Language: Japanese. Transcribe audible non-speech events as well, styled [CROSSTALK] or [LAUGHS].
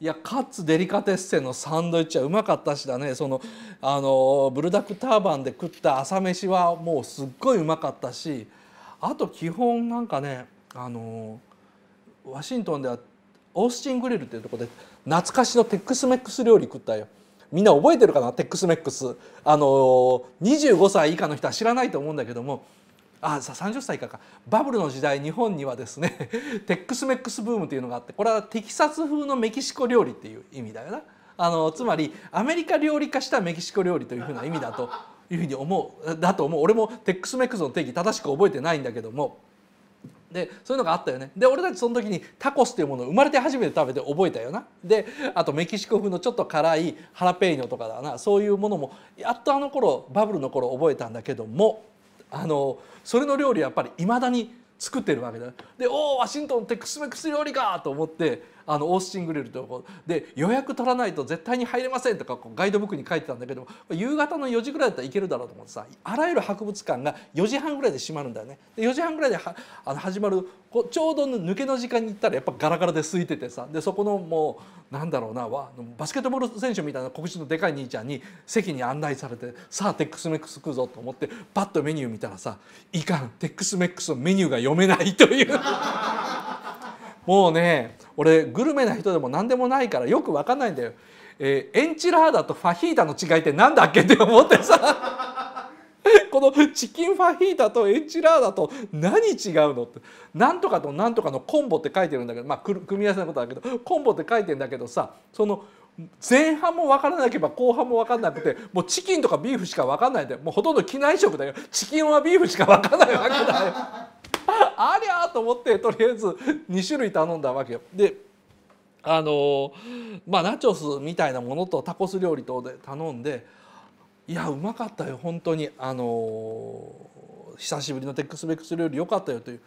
いやかつデリカテッセンのサンドイッチはうまかったしだねそのあのブルダックターバンで食った朝飯はもうすっごいうまかったしあと基本なんかねあのワシントンではオースティングリルっていうところで懐かしのテックスメックス料理食ったよ。みんな覚えてるかなテックスメックスあの25歳以下の人は知らないと思うんだけどもあ30歳かかバブルの時代日本にはですね [LAUGHS] テックスメックスブームというのがあってこれはテキサス風のメキシコ料理っていう意味だよなあのつまりアメリカ料理化したメキシコ料理というふうな意味だと [LAUGHS] いうふうに思うだと思う俺もテックスメックスの定義正しく覚えてないんだけどもでそういうのがあったよねで俺たちその時にタコスというものを生まれて初めて食べて覚えたよなであとメキシコ風のちょっと辛いハラペーニョとかだなそういうものもやっとあの頃バブルの頃覚えたんだけどもあのそれの料理やっぱりいまだに作ってるわけだでおおワシントンテックスメックス料理かと思ってあのオースティングリルとこで予約取らないと絶対に入れませんとかこうガイドブックに書いてたんだけど夕方の4時ぐらいだったらいけるだろうと思ってさあらゆる博物館が4時半ぐらいで閉まるんだよね。で4時半ぐらいではあの始まるこうちょうど抜けの時間に行ったらやっぱガラガラで空いててさでそこのもうなんだろうなバスケットボール選手みたいな黒人のでかい兄ちゃんに席に案内されてさあテックスメックス食うぞと思ってパッとメニュー見たらさいかんテックスメックスのメニューが読めないというもうね俺グルメな人でも何でもないからよく分かんないんだよ、えー、エンチラーダとファヒータの違いって何だっけって思ってさ [LAUGHS] このチキンファヒータとエンチラーダと何違うのって何とかと何とかのコンボって書いてるんだけどまあ組み合わせのことだけどコンボって書いてんだけどさその前半も分からなければ後半も分かんなくてもうチキンとかビーフしか分かんないんだよもうほとんど機内食だよチキンはビーフしか分かんないわけだよ。と思ってとりあえず2種類頼んだわけよ。であのまあナチョスみたいなものとタコス料理とで頼んでいやうまかったよ本当にあの久しぶりのテックスベックス料理良かったよという